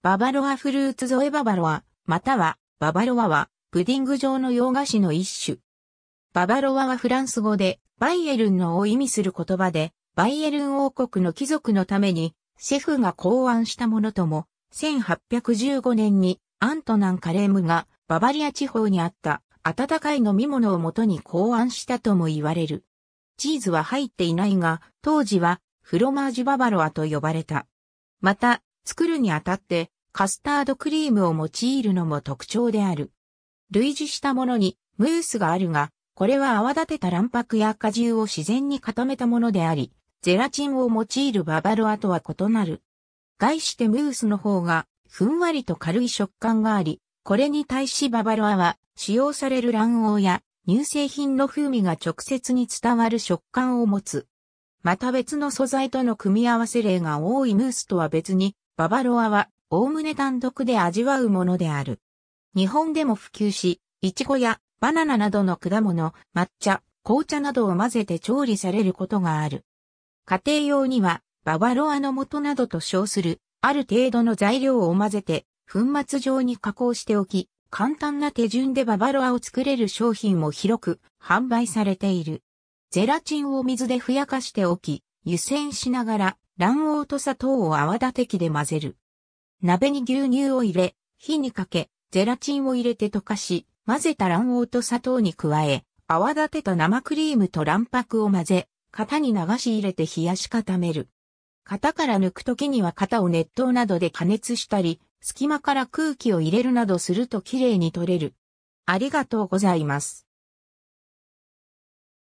ババロアフルーツ添えババロア、または、ババロアは、プディング状の洋菓子の一種。ババロアはフランス語で、バイエルンのを意味する言葉で、バイエルン王国の貴族のために、シェフが考案したものとも、1815年にアントナン・カレームがババリア地方にあった温かい飲み物をもとに考案したとも言われる。チーズは入っていないが、当時はフロマージュババロアと呼ばれた。また、作るにあたってカスタードクリームを用いるのも特徴である。類似したものにムースがあるが、これは泡立てた卵白や果汁を自然に固めたものであり、ゼラチンを用いるババロアとは異なる。概してムースの方がふんわりと軽い食感があり、これに対しババロアは使用される卵黄や乳製品の風味が直接に伝わる食感を持つ。また別の素材との組み合わせ例が多いムースとは別にババロアは、おおむね単独で味わうものである。日本でも普及し、いちごやバナナなどの果物、抹茶、紅茶などを混ぜて調理されることがある。家庭用には、ババロアの素などと称する、ある程度の材料を混ぜて、粉末状に加工しておき、簡単な手順でババロアを作れる商品も広く販売されている。ゼラチンを水でふやかしておき、湯煎しながら卵黄と砂糖を泡立て器で混ぜる。鍋に牛乳を入れ、火にかけ、ゼラチンを入れて溶かし、混ぜた卵黄と砂糖に加え、泡立てた生クリームと卵白を混ぜ、型に流し入れて冷やし固める。型から抜くときには型を熱湯などで加熱したり、隙間から空気を入れるなどするときれいに取れる。ありがとうございます。